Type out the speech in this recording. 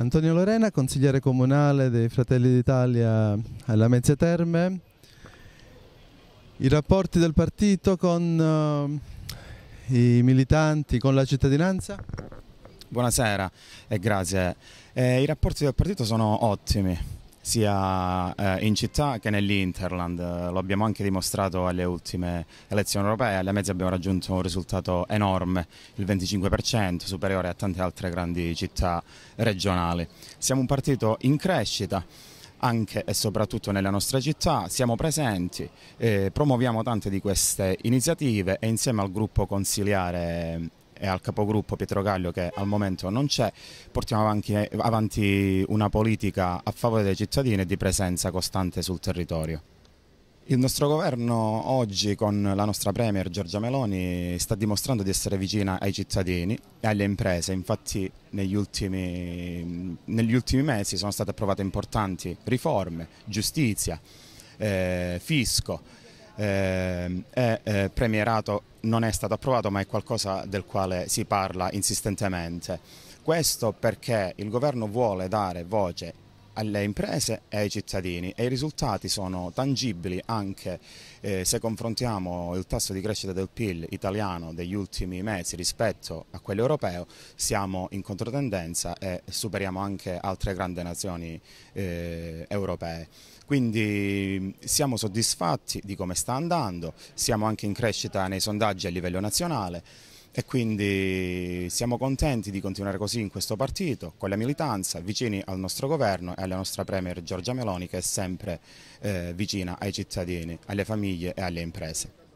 Antonio Lorena, consigliere comunale dei Fratelli d'Italia alla Mezzia Terme. I rapporti del partito con uh, i militanti, con la cittadinanza? Buonasera e grazie. Eh, I rapporti del partito sono ottimi sia eh, in città che nell'Interland. Lo abbiamo anche dimostrato alle ultime elezioni europee, alle mezze abbiamo raggiunto un risultato enorme, il 25%, superiore a tante altre grandi città regionali. Siamo un partito in crescita anche e soprattutto nella nostra città, siamo presenti, eh, promuoviamo tante di queste iniziative e insieme al gruppo consiliare e al capogruppo Pietro Gaglio che al momento non c'è, portiamo avanti, avanti una politica a favore dei cittadini e di presenza costante sul territorio. Il nostro governo oggi con la nostra Premier Giorgia Meloni sta dimostrando di essere vicina ai cittadini e alle imprese, infatti negli ultimi, negli ultimi mesi sono state approvate importanti riforme, giustizia, eh, fisco, Ehm, eh, è premierato non è stato approvato ma è qualcosa del quale si parla insistentemente. Questo perché il governo vuole dare voce alle imprese e ai cittadini e i risultati sono tangibili anche eh, se confrontiamo il tasso di crescita del PIL italiano degli ultimi mesi rispetto a quello europeo, siamo in controtendenza e superiamo anche altre grandi nazioni eh, europee. Quindi mm, siamo soddisfatti di come sta andando, siamo anche in crescita nei sondaggi a livello nazionale e quindi siamo contenti di continuare così in questo partito, con la militanza, vicini al nostro governo e alla nostra Premier Giorgia Meloni che è sempre eh, vicina ai cittadini, alle famiglie e alle imprese.